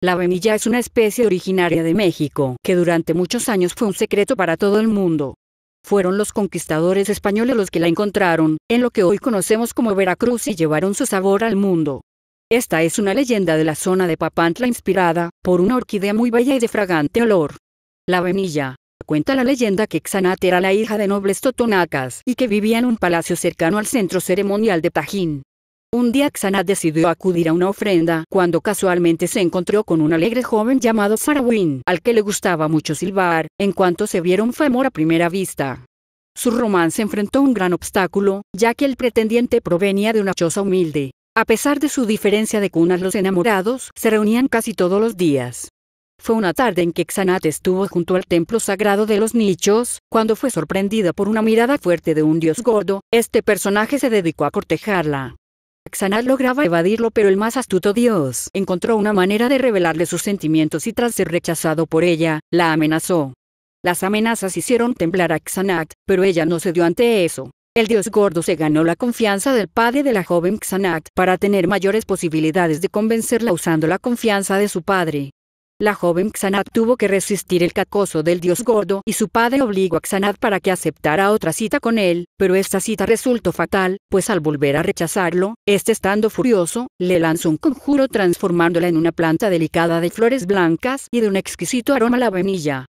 La vainilla es una especie originaria de México, que durante muchos años fue un secreto para todo el mundo. Fueron los conquistadores españoles los que la encontraron, en lo que hoy conocemos como Veracruz y llevaron su sabor al mundo. Esta es una leyenda de la zona de Papantla inspirada por una orquídea muy bella y de fragante olor. La vainilla. Cuenta la leyenda que Xanat era la hija de nobles totonacas y que vivía en un palacio cercano al centro ceremonial de Tajín. Un día Xanat decidió acudir a una ofrenda cuando casualmente se encontró con un alegre joven llamado Farawin, al que le gustaba mucho silbar, en cuanto se vieron fue amor a primera vista. Su romance enfrentó un gran obstáculo, ya que el pretendiente provenía de una choza humilde. A pesar de su diferencia de cunas los enamorados se reunían casi todos los días. Fue una tarde en que Xanat estuvo junto al templo sagrado de los nichos, cuando fue sorprendida por una mirada fuerte de un dios gordo, este personaje se dedicó a cortejarla. Xanat lograba evadirlo pero el más astuto dios encontró una manera de revelarle sus sentimientos y tras ser rechazado por ella, la amenazó. Las amenazas hicieron temblar a Xanat, pero ella no cedió ante eso. El dios gordo se ganó la confianza del padre de la joven Xanat para tener mayores posibilidades de convencerla usando la confianza de su padre. La joven Xanad tuvo que resistir el cacoso del dios gordo y su padre obligó a Xanad para que aceptara otra cita con él, pero esta cita resultó fatal, pues al volver a rechazarlo, este estando furioso, le lanzó un conjuro transformándola en una planta delicada de flores blancas y de un exquisito aroma a la vainilla.